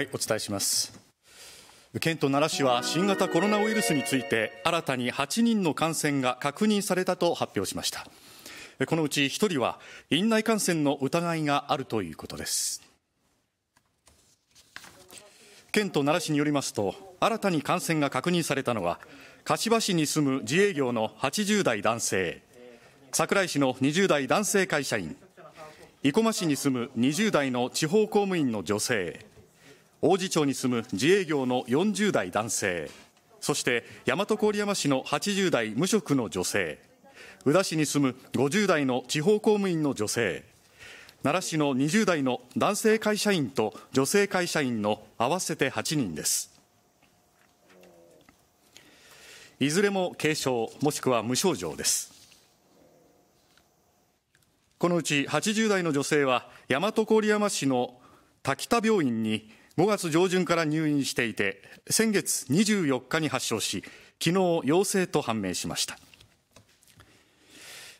はい、お伝えします。県と奈良市は新型コロナウイルスについて新たに8人の感染が確認されたと発表しました。このうち1人は院内感染の疑いがあるということです。県と奈良市によりますと、新たに感染が確認されたのは、柏市に住む自営業の80代男性、桜井市の20代男性会社員、生駒市に住む20代の地方公務員の女性、王子町に住む自営業の40代男性そして大和郡山市の80代無職の女性宇田市に住む50代の地方公務員の女性奈良市の20代の男性会社員と女性会社員の合わせて8人ですいずれも軽症もしくは無症状ですこのうち80代の女性は大和郡山市の滝田病院に5月上旬から入院していて、先月24日に発症し、昨日陽性と判明しました。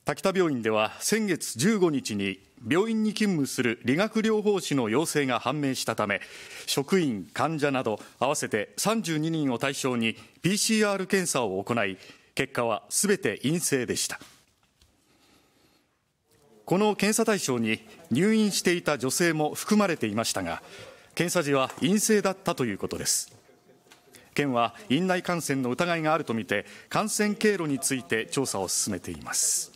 滝田病院では先月15日に病院に勤務する理学療法士の陽性が判明したため職員患者など合わせて32人を対象に PCR 検査を行い結果はすべて陰性でしたこの検査対象に入院していた女性も含まれていましたが検査時は陰性だったということです県は院内感染の疑いがあるとみて感染経路について調査を進めています